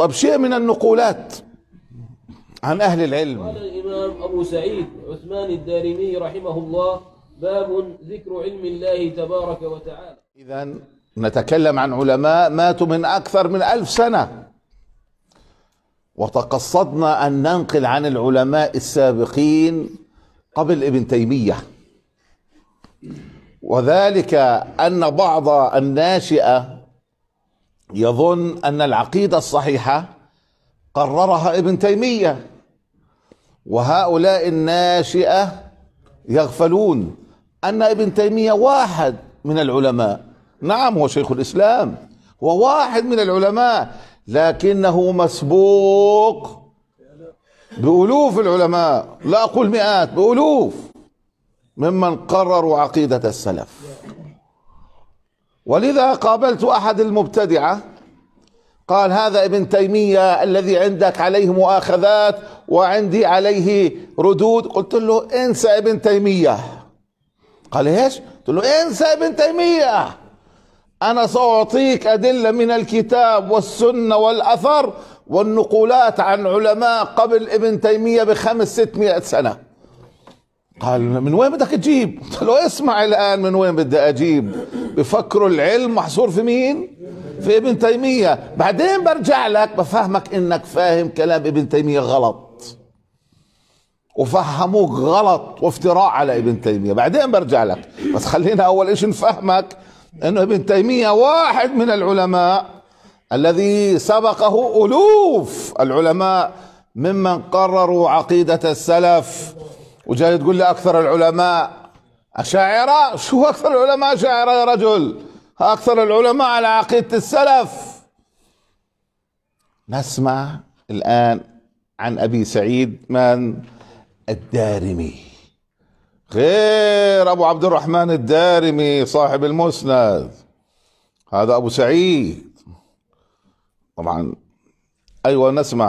طب شيء من النقولات عن أهل العلم قال الإمام أبو سعيد عثمان الدارمي رحمه الله باب ذكر علم الله تبارك وتعالى إذا نتكلم عن علماء ماتوا من أكثر من ألف سنة وتقصدنا أن ننقل عن العلماء السابقين قبل ابن تيمية وذلك أن بعض الناشئة يظن ان العقيده الصحيحه قررها ابن تيميه وهؤلاء الناشئه يغفلون ان ابن تيميه واحد من العلماء نعم هو شيخ الاسلام هو واحد من العلماء لكنه مسبوق بألوف العلماء لا أقول مئات بألوف ممن قرروا عقيدة السلف ولذا قابلت أحد المبتدعة قال هذا ابن تيمية الذي عندك عليه مؤاخذات وعندي عليه ردود قلت له انسى ابن تيمية قال ايش قلت له انسى ابن تيمية أنا سأعطيك أدلة من الكتاب والسنة والأثر والنقولات عن علماء قبل ابن تيمية بخمس ستمائة سنة قال من وين بدك تجيب قلت له اسمع الآن من وين بدي أجيب بفكروا العلم محصور في مين في ابن تيمية بعدين برجع لك بفهمك انك فاهم كلام ابن تيمية غلط وفهموك غلط وافتراء على ابن تيمية بعدين برجع لك بس خلينا اول ايش نفهمك انه ابن تيمية واحد من العلماء الذي سبقه الوف العلماء ممن قرروا عقيدة السلف وجاي تقول لي اكثر العلماء أشاعرة شو أكثر العلماء أشاعرة يا رجل أكثر العلماء على عقيدة السلف نسمع الآن عن أبي سعيد من الدارمي غير أبو عبد الرحمن الدارمي صاحب المسند هذا أبو سعيد طبعا أيوة نسمع